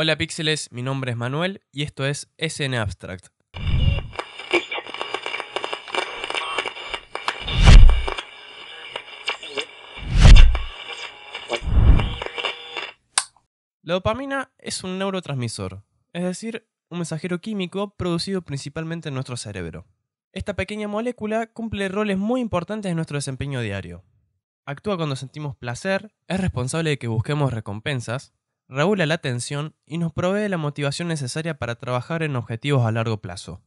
Hola Píxeles, mi nombre es Manuel y esto es SN Abstract. La dopamina es un neurotransmisor, es decir, un mensajero químico producido principalmente en nuestro cerebro. Esta pequeña molécula cumple roles muy importantes en nuestro desempeño diario. Actúa cuando sentimos placer, es responsable de que busquemos recompensas, regula la atención y nos provee la motivación necesaria para trabajar en objetivos a largo plazo.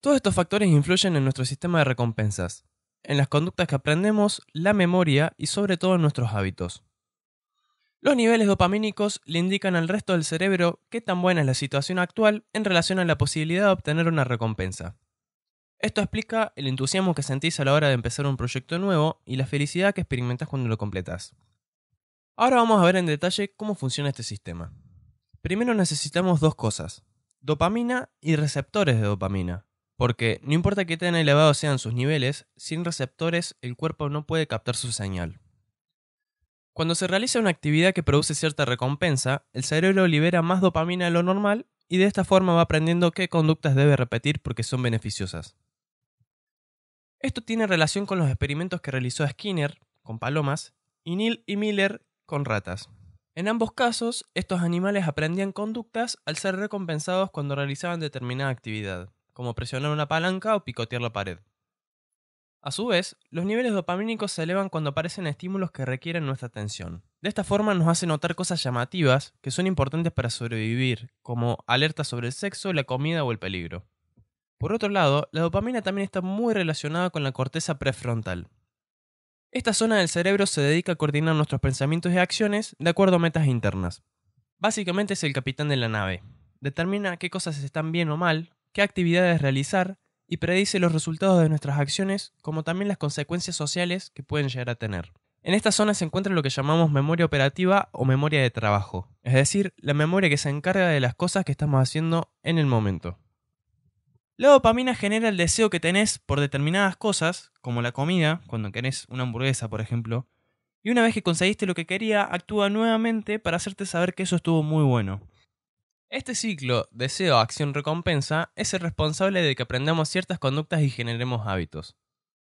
Todos estos factores influyen en nuestro sistema de recompensas, en las conductas que aprendemos, la memoria y sobre todo en nuestros hábitos. Los niveles dopamínicos le indican al resto del cerebro qué tan buena es la situación actual en relación a la posibilidad de obtener una recompensa. Esto explica el entusiasmo que sentís a la hora de empezar un proyecto nuevo y la felicidad que experimentás cuando lo completas. Ahora vamos a ver en detalle cómo funciona este sistema. Primero necesitamos dos cosas, dopamina y receptores de dopamina, porque no importa qué tan elevados sean sus niveles, sin receptores el cuerpo no puede captar su señal. Cuando se realiza una actividad que produce cierta recompensa, el cerebro libera más dopamina de lo normal y de esta forma va aprendiendo qué conductas debe repetir porque son beneficiosas. Esto tiene relación con los experimentos que realizó Skinner con palomas y Neil y Miller con ratas. En ambos casos, estos animales aprendían conductas al ser recompensados cuando realizaban determinada actividad, como presionar una palanca o picotear la pared. A su vez, los niveles dopamínicos se elevan cuando aparecen estímulos que requieren nuestra atención. De esta forma nos hace notar cosas llamativas que son importantes para sobrevivir, como alertas sobre el sexo, la comida o el peligro. Por otro lado, la dopamina también está muy relacionada con la corteza prefrontal, esta zona del cerebro se dedica a coordinar nuestros pensamientos y acciones de acuerdo a metas internas. Básicamente es el capitán de la nave. Determina qué cosas están bien o mal, qué actividades realizar y predice los resultados de nuestras acciones como también las consecuencias sociales que pueden llegar a tener. En esta zona se encuentra lo que llamamos memoria operativa o memoria de trabajo, es decir, la memoria que se encarga de las cosas que estamos haciendo en el momento. La dopamina genera el deseo que tenés por determinadas cosas, como la comida, cuando querés una hamburguesa, por ejemplo, y una vez que conseguiste lo que quería, actúa nuevamente para hacerte saber que eso estuvo muy bueno. Este ciclo deseo-acción-recompensa es el responsable de que aprendamos ciertas conductas y generemos hábitos.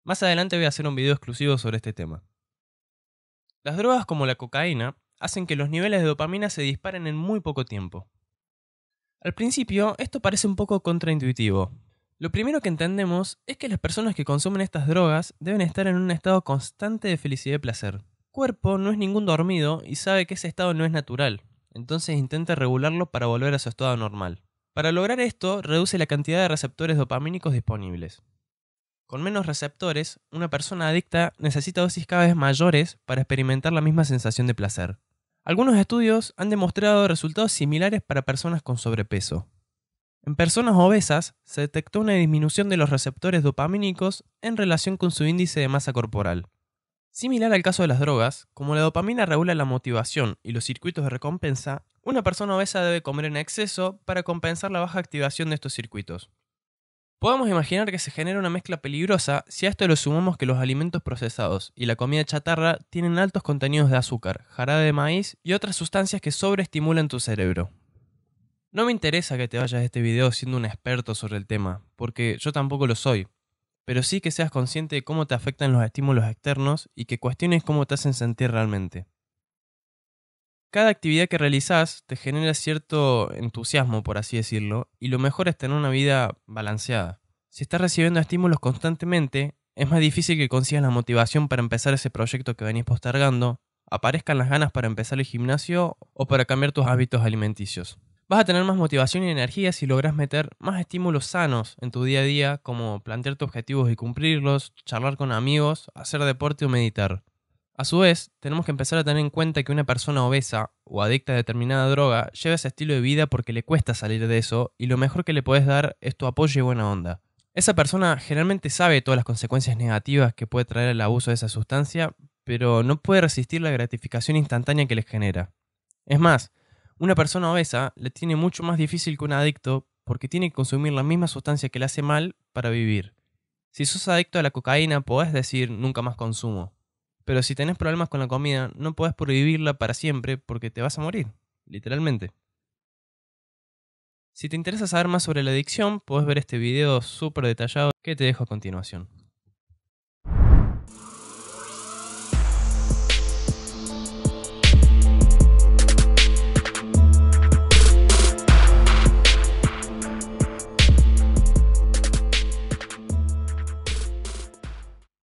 Más adelante voy a hacer un video exclusivo sobre este tema. Las drogas como la cocaína hacen que los niveles de dopamina se disparen en muy poco tiempo. Al principio, esto parece un poco contraintuitivo. Lo primero que entendemos es que las personas que consumen estas drogas deben estar en un estado constante de felicidad y placer. Cuerpo no es ningún dormido y sabe que ese estado no es natural, entonces intenta regularlo para volver a su estado normal. Para lograr esto, reduce la cantidad de receptores dopamínicos disponibles. Con menos receptores, una persona adicta necesita dosis cada vez mayores para experimentar la misma sensación de placer. Algunos estudios han demostrado resultados similares para personas con sobrepeso. En personas obesas se detectó una disminución de los receptores dopamínicos en relación con su índice de masa corporal. Similar al caso de las drogas, como la dopamina regula la motivación y los circuitos de recompensa, una persona obesa debe comer en exceso para compensar la baja activación de estos circuitos. Podemos imaginar que se genera una mezcla peligrosa si a esto lo sumamos que los alimentos procesados y la comida chatarra tienen altos contenidos de azúcar, jarabe de maíz y otras sustancias que sobreestimulan tu cerebro. No me interesa que te vayas de este video siendo un experto sobre el tema, porque yo tampoco lo soy, pero sí que seas consciente de cómo te afectan los estímulos externos y que cuestiones cómo te hacen sentir realmente. Cada actividad que realizás te genera cierto entusiasmo, por así decirlo, y lo mejor es tener una vida balanceada. Si estás recibiendo estímulos constantemente, es más difícil que consigas la motivación para empezar ese proyecto que venís postergando, aparezcan las ganas para empezar el gimnasio o para cambiar tus hábitos alimenticios. Vas a tener más motivación y energía si logras meter más estímulos sanos en tu día a día, como plantear tus objetivos y cumplirlos, charlar con amigos, hacer deporte o meditar. A su vez, tenemos que empezar a tener en cuenta que una persona obesa o adicta a determinada droga lleva ese estilo de vida porque le cuesta salir de eso y lo mejor que le puedes dar es tu apoyo y buena onda. Esa persona generalmente sabe todas las consecuencias negativas que puede traer el abuso de esa sustancia, pero no puede resistir la gratificación instantánea que les genera. Es más, una persona obesa le tiene mucho más difícil que un adicto porque tiene que consumir la misma sustancia que le hace mal para vivir. Si sos adicto a la cocaína, podés decir nunca más consumo pero si tenés problemas con la comida, no podés prohibirla para siempre porque te vas a morir, literalmente. Si te interesa saber más sobre la adicción, podés ver este video súper detallado que te dejo a continuación.